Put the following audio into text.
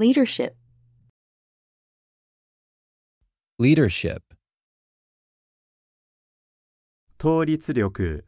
leadership leadership 倒立力